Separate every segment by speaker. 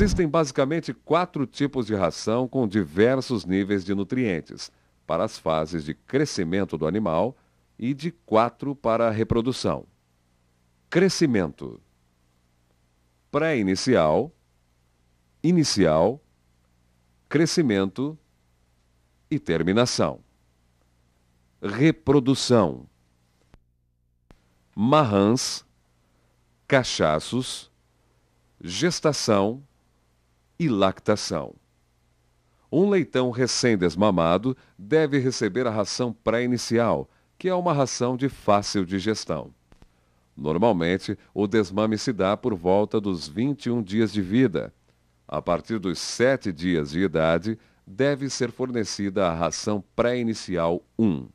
Speaker 1: Existem basicamente quatro tipos de ração com diversos níveis de nutrientes, para as fases de crescimento do animal e de quatro para a reprodução. Crescimento pré-inicial, inicial, crescimento e terminação. Reprodução. Marrãs, cachaços, gestação, e lactação. Um leitão recém-desmamado deve receber a ração pré-inicial, que é uma ração de fácil digestão. Normalmente, o desmame se dá por volta dos 21 dias de vida. A partir dos 7 dias de idade, deve ser fornecida a ração pré-inicial 1.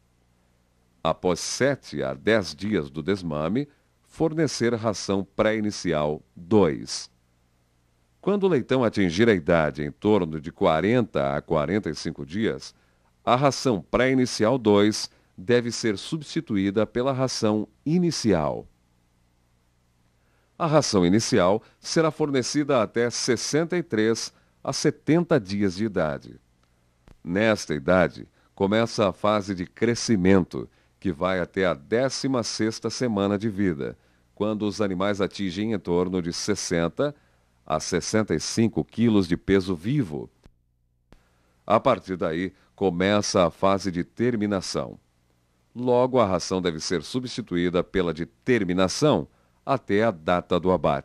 Speaker 1: Após 7 a 10 dias do desmame, fornecer ração pré-inicial 2. Quando o leitão atingir a idade em torno de 40 a 45 dias, a ração pré-inicial 2 deve ser substituída pela ração inicial. A ração inicial será fornecida até 63 a 70 dias de idade. Nesta idade, começa a fase de crescimento, que vai até a 16ª semana de vida, quando os animais atingem em torno de 60 a 65 quilos de peso vivo. A partir daí, começa a fase de terminação. Logo, a ração deve ser substituída pela de terminação até a data do abate.